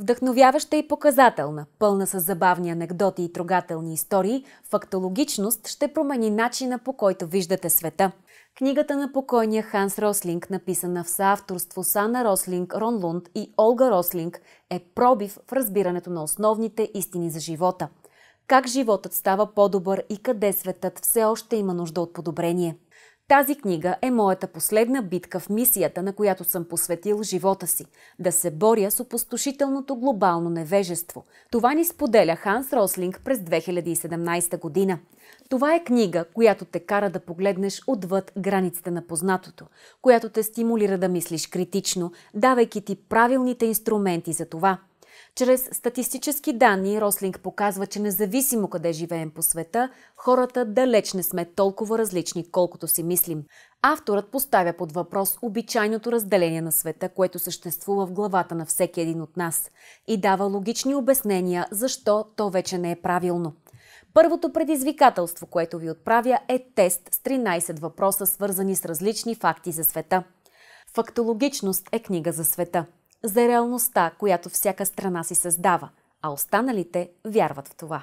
Вдъхновяваща и показателна, пълна с забавни анекдоти и трогателни истории, фактологичност ще промени начина по който виждате света. Книгата на покойния Ханс Рослинг, написана в съавторство с Ана Рослинг, Рон Лунд и Олга Рослинг, е пробив в разбирането на основните истини за живота. Как животът става по-добър и къде светът все още има нужда от подобрение. Тази книга е моята последна битка в мисията, на която съм посветил живота си – да се боря с опустошителното глобално невежество. Това ни споделя Ханс Рослинг през 2017 година. Това е книга, която те кара да погледнеш отвъд границите на познатото, която те стимулира да мислиш критично, давайки ти правилните инструменти за това – чрез статистически данни Рослинг показва, че независимо къде живеем по света, хората далеч не сме толкова различни, колкото си мислим. Авторът поставя под въпрос обичайното разделение на света, което съществува в главата на всеки един от нас и дава логични обяснения защо то вече не е правилно. Първото предизвикателство, което ви отправя е тест с 13 въпроса, свързани с различни факти за света. Фактологичност е книга за света – за реалността, която всяка страна си създава, а останалите вярват в това.